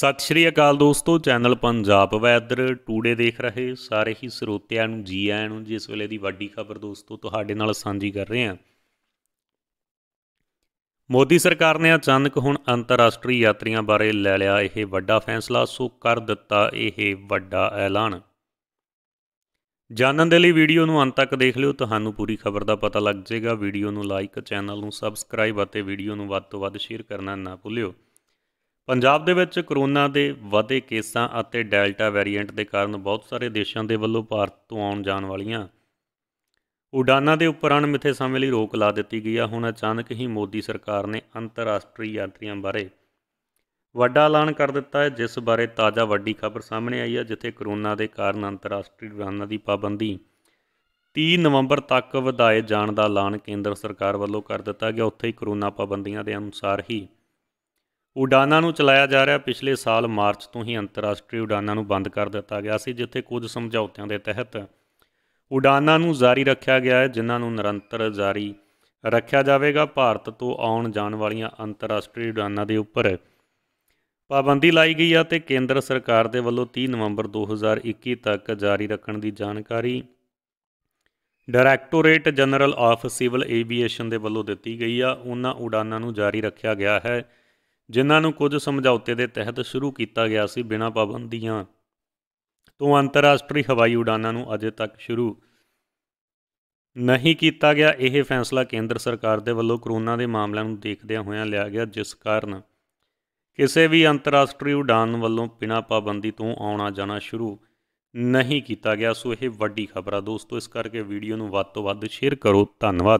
ਸਤਿ ਸ਼੍ਰੀ ਅਕਾਲ ਦੋਸਤੋ channel Punjab weather today ਦੇਖ ਰਹੇ ਸਾਰੇ ਹੀ ਸਰੋਤਿਆਂ ਨੂੰ ਜੀ ਆਇਆਂ ਨੂੰ ਜਿਸ ਵੇਲੇ ਦੀ ਵੱਡੀ ਖਬਰ ਦੋਸਤੋ ਤੁਹਾਡੇ ਨਾਲ ਸਾਂਝੀ ਕਰ ਰਹੇ ਹਾਂ ਮੋਦੀ ਸਰਕਾਰ ਨੇ ਅਚਾਨਕ ਹੁਣ ਅੰਤਰਰਾਸ਼ਟਰੀ ਯਾਤਰੀਆਂ ਬਾਰੇ ਲੈ ਲਿਆ ਇਹ ਵੱਡਾ ਫੈਸਲਾ ਸੋ ਕਰ ਦਿੱਤਾ ਇਹ ਵੱਡਾ ਐਲਾਨ ਜਾਣਨ ਦੇ ਲਈ ਵੀਡੀਓ ਨੂੰ ਅੰਤ ਤੱਕ ਦੇਖ ਲਿਓ ਤੁਹਾਨੂੰ ਪੂਰੀ ਖਬਰ ਦਾ ਪਤਾ ਲੱਗ ਜਾਏਗਾ ਵੀਡੀਓ ਨੂੰ ਲਾਈਕ ਚੈਨਲ ਨੂੰ ਸਬਸਕ੍ਰਾਈਬ ਅਤੇ ਵੀਡੀਓ ਨੂੰ ਵੱਧ ਤੋਂ ਵੱਧ ਸ਼ੇਅਰ ਕਰਨਾ ਨਾ ਭੁੱਲਿਓ ਪੰਜਾਬ ਦੇ ਵਿੱਚ ਕਰੋਨਾ ਦੇ ਵਧੇ ਕੇਸਾਂ ਅਤੇ ਡੈਲਟਾ ਵੈਰੀਐਂਟ ਦੇ ਕਾਰਨ ਬਹੁਤ ਸਾਰੇ ਦੇਸ਼ਾਂ ਦੇ ਵੱਲੋਂ ਭਾਰਤ ਤੋਂ ਆਉਣ ਜਾਣ ਵਾਲੀਆਂ ਉਡਾਨਾਂ ਦੇ ਉੱਪਰ ਮਿੱਥੇ ਸਮੇਂ ਲਈ ਰੋਕ ਲਾ ਦਿੱਤੀ ਗਈ ਆ ਹੁਣ ਅਚਾਨਕ ਹੀ ਮੋਦੀ ਸਰਕਾਰ ਨੇ ਅੰਤਰਰਾਸ਼ਟਰੀ ਯਾਤਰੀਆਂ ਬਾਰੇ ਵੱਡਾ ਐਲਾਨ ਕਰ ਦਿੱਤਾ ਹੈ ਜਿਸ ਬਾਰੇ ਤਾਜ਼ਾ ਵੱਡੀ ਖਬਰ ਸਾਹਮਣੇ ਆਈ ਹੈ ਜਿੱਥੇ ਕਰੋਨਾ ਦੇ ਕਾਰਨ ਅੰਤਰਰਾਸ਼ਟਰੀ ਉਡਾਨਾਂ ਦੀ ਪਾਬੰਦੀ 30 ਨਵੰਬਰ ਤੱਕ ਵਧਾਏ ਜਾਣ ਦਾ ਐਲਾਨ ਕੇਂਦਰ ਸਰਕਾਰ ਵੱਲੋਂ ਕਰ ਦਿੱਤਾ ਗਿਆ ਉੱਥੇ ਹੀ ਕਰੋਨਾ ਪਾਬੰਦੀਆਂ ਦੇ ਅਨੁਸਾਰ ਹੀ ਉਡਾਨਾਂ ਨੂੰ ਚਲਾਇਆ ਜਾ ਰਿਹਾ ਪਿਛਲੇ ਸਾਲ ਮਾਰਚ ਤੋਂ ਹੀ ਅੰਤਰਰਾਸ਼ਟਰੀ ਉਡਾਨਾਂ ਨੂੰ ਬੰਦ ਕਰ ਦਿੱਤਾ ਗਿਆ ਸੀ ਜਿੱਥੇ ਕੁਝ ਸਮਝੌਤਿਆਂ ਦੇ ਤਹਿਤ ਉਡਾਨਾਂ ਨੂੰ ਜਾਰੀ ਰੱਖਿਆ ਗਿਆ ਹੈ ਜਿਨ੍ਹਾਂ ਨੂੰ ਨਿਰੰਤਰ ਜਾਰੀ ਰੱਖਿਆ ਜਾਵੇਗਾ ਭਾਰਤ ਤੋਂ ਆਉਣ ਜਾਣ ਵਾਲੀਆਂ ਅੰਤਰਰਾਸ਼ਟਰੀ ਉਡਾਨਾਂ ਦੇ ਉੱਪਰ ਪਾਬੰਦੀ ਲਾਈ ਗਈ ਹੈ ਤੇ ਕੇਂਦਰ ਸਰਕਾਰ ਦੇ ਵੱਲੋਂ 30 ਨਵੰਬਰ 2021 ਤੱਕ ਜਾਰੀ ਰੱਖਣ ਦੀ ਜਾਣਕਾਰੀ directorate general of civil aviation ਦੇ ਵੱਲੋਂ ਦਿੱਤੀ ਗਈ ਆ ਉਹਨਾਂ ਉਡਾਨਾਂ ਨੂੰ ਜਾਰੀ ਰੱਖਿਆ ਗਿਆ ਹੈ ਜਿਨ੍ਹਾਂ ਨੂੰ ਕੁਝ ਸਮਝੌਤੇ ਦੇ ਤਹਿਤ ਸ਼ੁਰੂ ਕੀਤਾ ਗਿਆ ਸੀ ਬਿਨਾਂ ਪਾਬੰਦੀਆਂ ਤੋਂ ਅੰਤਰਰਾਸ਼ਟਰੀ ਹਵਾਈ ਉਡਾਨਾਂ ਨੂੰ ਅਜੇ ਤੱਕ ਸ਼ੁਰੂ ਨਹੀਂ ਕੀਤਾ ਗਿਆ ਇਹ ਫੈਸਲਾ ਕੇਂਦਰ ਸਰਕਾਰ ਦੇ ਵੱਲੋਂ ਕਰੋਨਾ ਦੇ ਮਾਮਲਿਆਂ ਨੂੰ ਦੇਖਦਿਆਂ ਹੋਇਆਂ ਲਿਆ ਗਿਆ ਜਿਸ ਕਾਰਨ ਕਿਸੇ ਵੀ ਅੰਤਰਰਾਸ਼ਟਰੀ ਉਡਾਨ ਵੱਲੋਂ ਬਿਨਾਂ ਪਾਬੰਦੀ ਤੋਂ ਆਉਣਾ ਜਾਣਾ ਸ਼ੁਰੂ ਨਹੀਂ ਕੀਤਾ ਗਿਆ ਸੋ ਇਹ ਵੱਡੀ ਖਬਰ ਆ ਦੋਸਤੋ ਇਸ ਕਰਕੇ ਵੀਡੀਓ ਨੂੰ ਵੱਧ ਤੋਂ ਵੱਧ ਸ਼ੇਅਰ ਕਰੋ ਧੰਨਵਾਦ